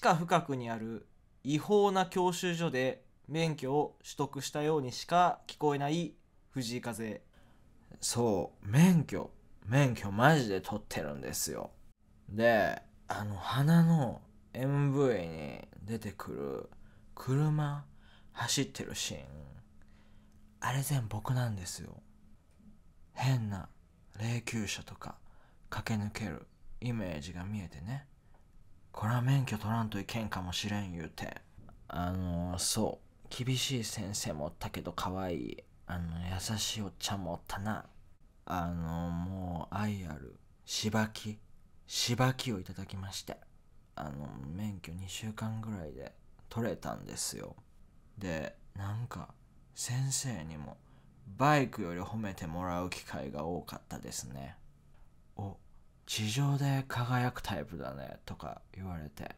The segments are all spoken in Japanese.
下深くにある違法な教習所で免許を取得したようにしか聞こえない藤井風そう免許免許マジで取ってるんですよであの花の MV に出てくる車走ってるシーンあれ全部僕なんですよ変な霊柩車とか駆け抜けるイメージが見えてねこれは免許取らんといけんかもしれん言うてあのそう厳しい先生もおったけど可愛いあの優しいおっちゃんもおったなあのもう愛あるしばきしばきをいただきましてあの免許2週間ぐらいで取れたんですよでなんか先生にもバイクより褒めてもらう機会が多かったですねお地上で輝くタイプだねとか言われて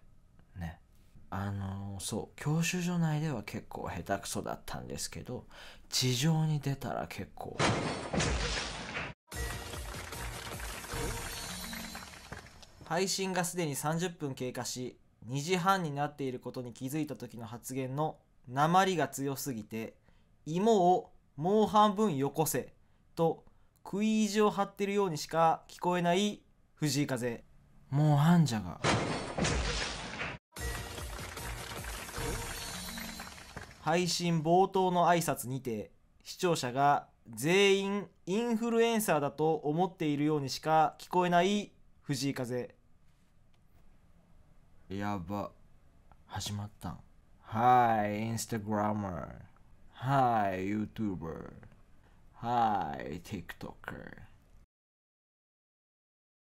ねあのそう教習所内では結構下手くそだったんですけど地上に出たら結構配信がすでに30分経過し2時半になっていることに気づいた時の発言の鉛が強すぎて芋をもう半分よこせと食い意地を張ってるようにしか聞こえない藤井風もうハんじゃが配信冒頭の挨拶にて視聴者が全員インフルエンサーだと思っているようにしか聞こえない藤井風やば始まったんはいインスタグラ e r はい YouTuber はい TikToker